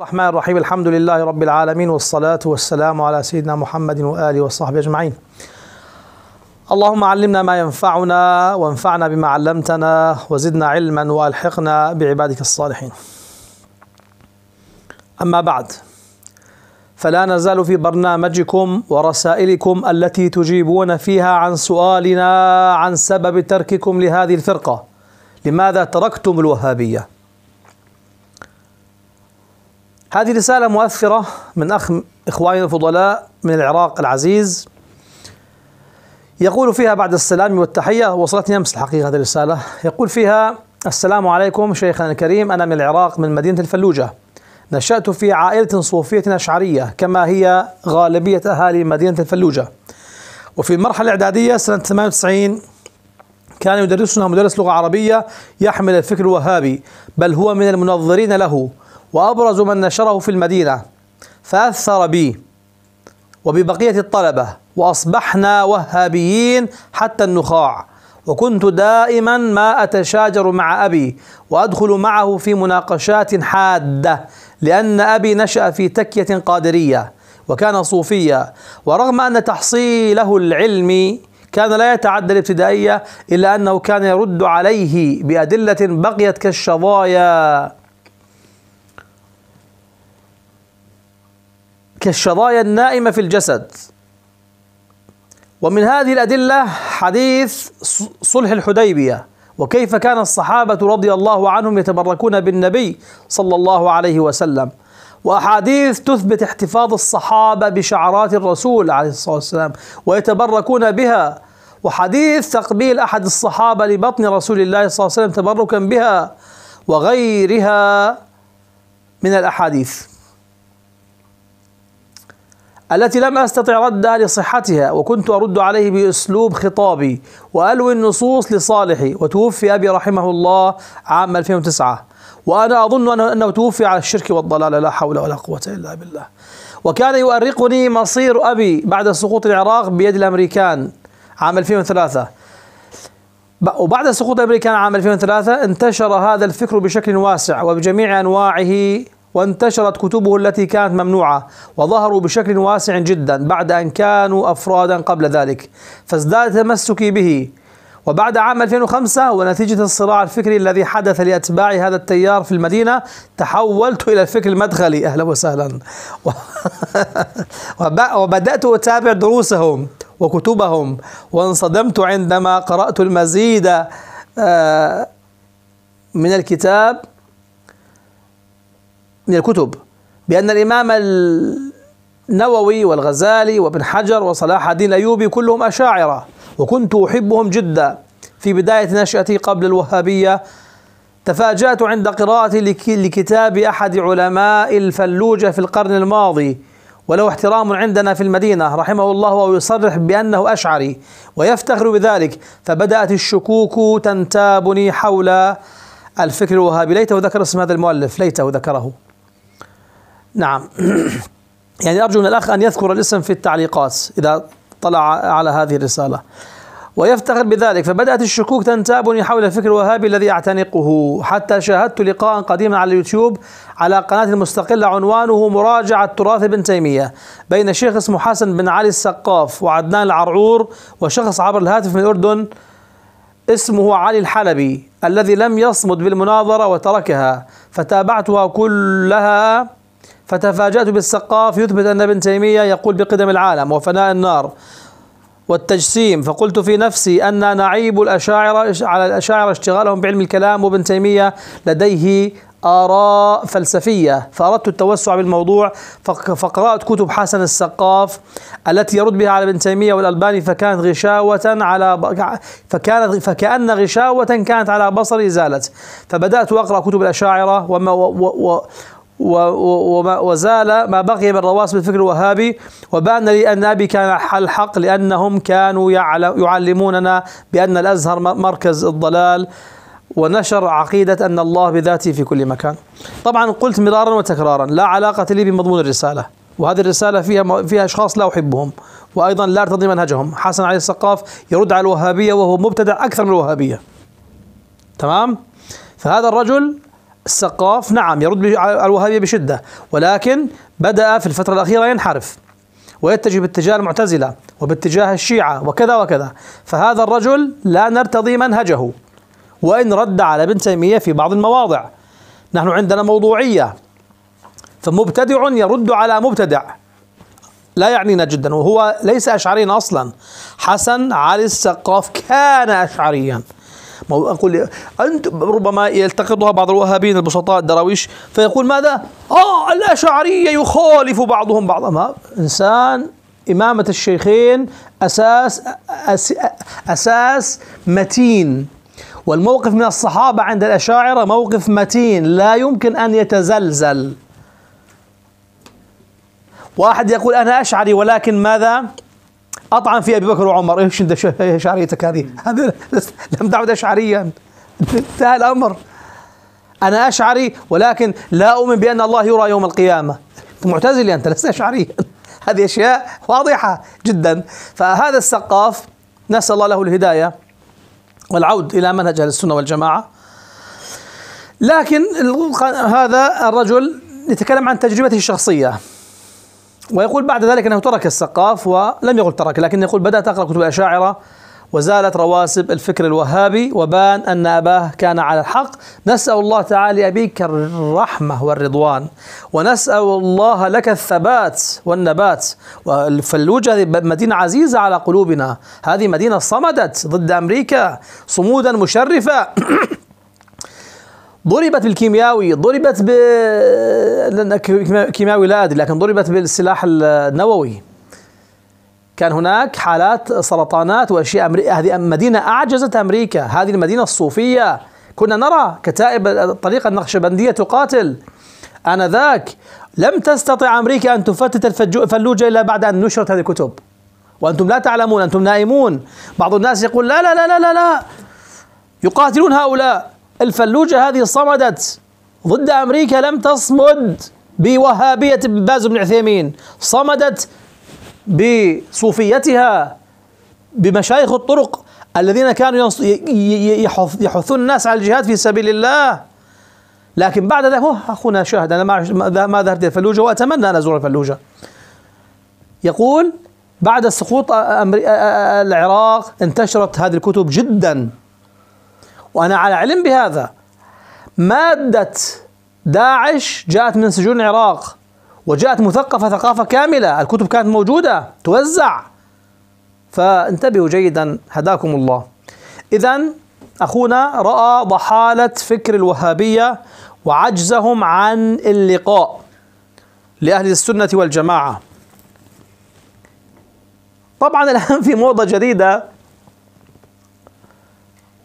الرحمن الرحيم الحمد لله رب العالمين والصلاة والسلام على سيدنا محمد وآله وصحبه أجمعين اللهم علمنا ما ينفعنا وانفعنا بما علمتنا وزدنا علما وألحقنا بعبادك الصالحين أما بعد فلا نزال في برنامجكم ورسائلكم التي تجيبون فيها عن سؤالنا عن سبب ترككم لهذه الفرقة لماذا تركتم الوهابيه هذه رسالة مؤثرة من أخ إخواننا الفضلاء من العراق العزيز يقول فيها بعد السلام والتحية وصلتني أمس الحقيقة هذه الرسالة يقول فيها السلام عليكم شيخنا الكريم أنا من العراق من مدينة الفلوجة نشأت في عائلة صوفية أشعرية كما هي غالبية أهالي مدينة الفلوجة وفي المرحلة الإعدادية سنة 98 كان يدرسنا مدرس لغة عربية يحمل الفكر الوهابي بل هو من المنظرين له وأبرز من نشره في المدينة فأثر بي وببقية الطلبة وأصبحنا وهابيين حتى النخاع وكنت دائما ما أتشاجر مع أبي وأدخل معه في مناقشات حادة لأن أبي نشأ في تكية قادرية وكان صوفيا ورغم أن تحصيله العلمي كان لا يتعدى الابتدائية إلا أنه كان يرد عليه بأدلة بقيت كالشظايا كالشظايا النائمة في الجسد ومن هذه الأدلة حديث صلح الحديبية وكيف كان الصحابة رضي الله عنهم يتبركون بالنبي صلى الله عليه وسلم وأحاديث تثبت احتفاظ الصحابة بشعرات الرسول عليه الصلاة والسلام ويتبركون بها وحديث تقبيل أحد الصحابة لبطن رسول الله صلى الله عليه وسلم تبركا بها وغيرها من الأحاديث التي لم أستطع ردها لصحتها وكنت أرد عليه بأسلوب خطابي وألوي النصوص لصالحي وتوفي أبي رحمه الله عام 2009 وأنا أظن أنه توفي على الشرك والضلال لا حول ولا قوة إلا بالله وكان يؤرقني مصير أبي بعد سقوط العراق بيد الأمريكان عام 2003 وبعد سقوط الأمريكان عام 2003 انتشر هذا الفكر بشكل واسع وبجميع أنواعه وانتشرت كتبه التي كانت ممنوعة وظهروا بشكل واسع جدا بعد أن كانوا أفرادا قبل ذلك فازداد تمسكي به وبعد عام 2005 ونتيجة الصراع الفكري الذي حدث لأتباع هذا التيار في المدينة تحولت إلى الفكر المدخلي أهلا وسهلا وبدأت أتابع دروسهم وكتبهم وانصدمت عندما قرأت المزيد آه، من الكتاب من الكتب بأن الإمام النووي والغزالي وابن حجر وصلاح الدين الأيوبي كلهم أشاعرة وكنت أحبهم جدا في بداية نشأتي قبل الوهابية تفاجأت عند قراءتي لكتاب أحد علماء الفلوجة في القرن الماضي وله احترام عندنا في المدينة رحمه الله ويصرح بأنه أشعري ويفتخر بذلك فبدأت الشكوك تنتابني حول الفكر الوهابي ليته ذكر اسم هذا المؤلف ليته ذكره نعم يعني أرجو من الأخ أن يذكر الاسم في التعليقات إذا طلع على هذه الرسالة ويفتخر بذلك فبدأت الشكوك تنتابني حول الفكر الوهابي الذي أعتنقه حتى شاهدت لقاء قديما على اليوتيوب على قناة مستقلة عنوانه مراجعة تراث ابن تيمية بين شيخ اسمه حسن بن علي السقاف وعدنان العرعور وشخص عبر الهاتف من الأردن اسمه علي الحلبي الذي لم يصمد بالمناظرة وتركها فتابعتها كلها فتفاجأت بالسقاف يثبت أن ابن تيمية يقول بقدم العالم وفناء النار والتجسيم فقلت في نفسي أن نعيب الأشاعرة على الأشاعرة اشتغالهم بعلم الكلام وابن تيمية لديه آراء فلسفية فأردت التوسع بالموضوع فقرأت كتب حسن السقاف التي يرد بها على ابن تيمية والألباني فكانت غشاوة على فكانت فكأن غشاوة كانت على بصري زالت فبدأت أقرأ كتب الأشاعرة وما و و و وما وزال ما بقي من رواسب الفكر الوهابي وبان لي أن أبي كان الحق لأنهم كانوا يعلموننا بأن الأزهر مركز الضلال ونشر عقيدة أن الله بذاته في كل مكان طبعا قلت مرارا وتكرارا لا علاقة لي بمضمون الرسالة وهذه الرسالة فيها فيها أشخاص لا أحبهم وأيضا لا أرتضي منهجهم حسن علي السقاف يرد على الوهابية وهو مبتدع أكثر من الوهابية تمام فهذا الرجل السقاف نعم يرد على الوهابية بشدة ولكن بدأ في الفترة الأخيرة ينحرف ويتجه باتجاه المعتزلة وباتجاه الشيعة وكذا وكذا فهذا الرجل لا نرتضي منهجه وإن رد على ابن تيمية في بعض المواضع نحن عندنا موضوعية فمبتدع يرد على مبتدع لا يعنينا جدا وهو ليس أشعريا أصلا حسن علي السقاف كان أشعريا أقول أنت ربما يلتقطها بعض الوهابين البسطاء الدراويش فيقول ماذا؟ آه الأشعرية يخالف بعضهم بعضا ما إنسان إمامة الشيخين أساس أس أساس متين والموقف من الصحابة عند الأشاعرة موقف متين لا يمكن أن يتزلزل واحد يقول أنا أشعري ولكن ماذا؟ اطعن في ابي بكر وعمر ايش انت شعريتك هذه؟ هذا لم تعد اشعريا انتهى الامر انا اشعري ولكن لا اؤمن بان الله يرى يوم القيامه انت معتزلي انت لست اشعريا هذه اشياء واضحه جدا فهذا السقاف نسال الله له الهدايه والعود الى منهج اهل السنه والجماعه لكن هذا الرجل يتكلم عن تجربته الشخصيه ويقول بعد ذلك أنه ترك السقاف ولم يقل ترك لكن يقول بدأت أقرأ كتب الأشاعرة وزالت رواسب الفكر الوهابي وبان أن أباه كان على الحق نسأل الله تعالى لأبيك الرحمة والرضوان ونسأل الله لك الثبات والنبات والفلوجة مدينة عزيزة على قلوبنا هذه مدينة صمدت ضد أمريكا صمودا مشرفا ضربت بالكيمياوي ضربت ب كيماوي لا ادري لكن ضربت بالسلاح النووي كان هناك حالات سرطانات واشياء أمري... هذه مدينه اعجزت امريكا هذه المدينه الصوفيه كنا نرى كتائب الطريقه النقشبنديه تقاتل انذاك لم تستطع امريكا ان تفتت الفلوجه الا بعد ان نشرت هذه الكتب وانتم لا تعلمون انتم نائمون بعض الناس يقول لا لا لا لا لا, لا. يقاتلون هؤلاء الفلوجة هذه صمدت ضد أمريكا لم تصمد بوهابية ابن باز بن عثيمين صمدت بصوفيتها بمشايخ الطرق الذين كانوا يحثون الناس على الجهاد في سبيل الله لكن بعد ذلك أخونا شاهد أنا ما ذهبت الفلوجة وأتمنى أن أزور الفلوجة يقول بعد سقوط العراق انتشرت هذه الكتب جدا وأنا على علم بهذا مادة داعش جاءت من سجون العراق وجاءت مثقفة ثقافة كاملة الكتب كانت موجودة توزع فانتبهوا جيدا هداكم الله إذا أخونا رأى ضحالة فكر الوهابية وعجزهم عن اللقاء لأهل السنة والجماعة طبعا الآن في موضة جديدة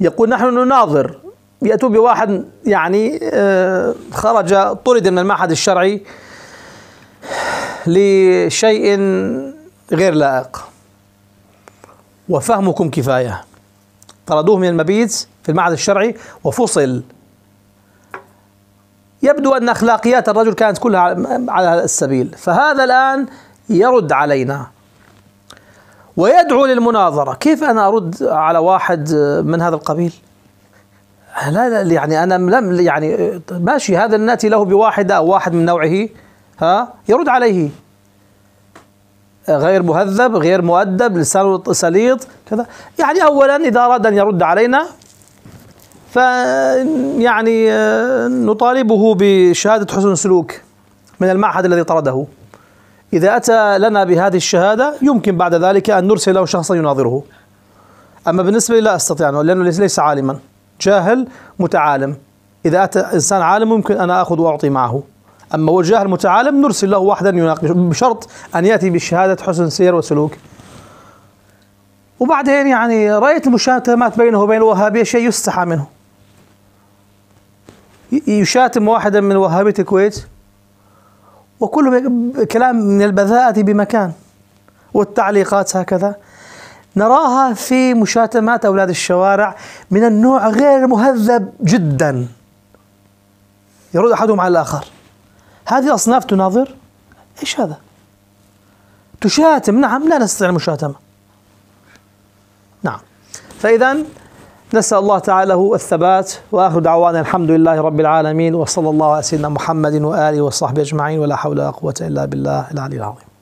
يقول نحن نناظر يأتون بواحد يعني آه، خرج طرد من المعهد الشرعي لشيء غير لائق وفهمكم كفاية طردوه من المبيت في المعهد الشرعي وفصل يبدو أن أخلاقيات الرجل كانت كلها على هذا السبيل فهذا الآن يرد علينا ويدعو للمناظرة كيف أنا أرد على واحد من هذا القبيل لا لا يعني أنا لم يعني ماشي هذا نأتي له بواحدة أو واحد من نوعه ها يرد عليه غير مهذب غير مؤدب لسانه سليط كذا يعني أولا إذا أراد أن يرد علينا ف يعني آه، نطالبه بشهادة حسن سلوك من المعهد الذي طرده إذا أتى لنا بهذه الشهادة يمكن بعد ذلك أن نرسل له شخصا يناظره أما بالنسبة لي لا أستطيع أنه لأنه ليس عالما جاهل متعالم إذا أتى إنسان عالم ممكن أنا أخذ وأعطي معه أما هو جاهل متعالم نرسل له واحدا يناقش بشرط أن يأتي بشهادة حسن سير وسلوك وبعدين يعني رأيت المشاتمات بينه وبين الوهابية شيء يستحى منه يشاتم واحدا من وهابية الكويت وكل كلام من البذاءة بمكان والتعليقات هكذا نراها في مشاتمات أولاد الشوارع من النوع غير مهذب جدا يرد أحدهم على الآخر هذه أصناف تناظر إيش هذا تشاتم نعم لا نستطيع المشاتمة نعم فإذا نسأل الله تعالى الثبات وآخر دعوانا الحمد لله رب العالمين وصلى الله على سيدنا محمد وآله وصحبه أجمعين ولا حول ولا قوة إلا بالله العلي العظيم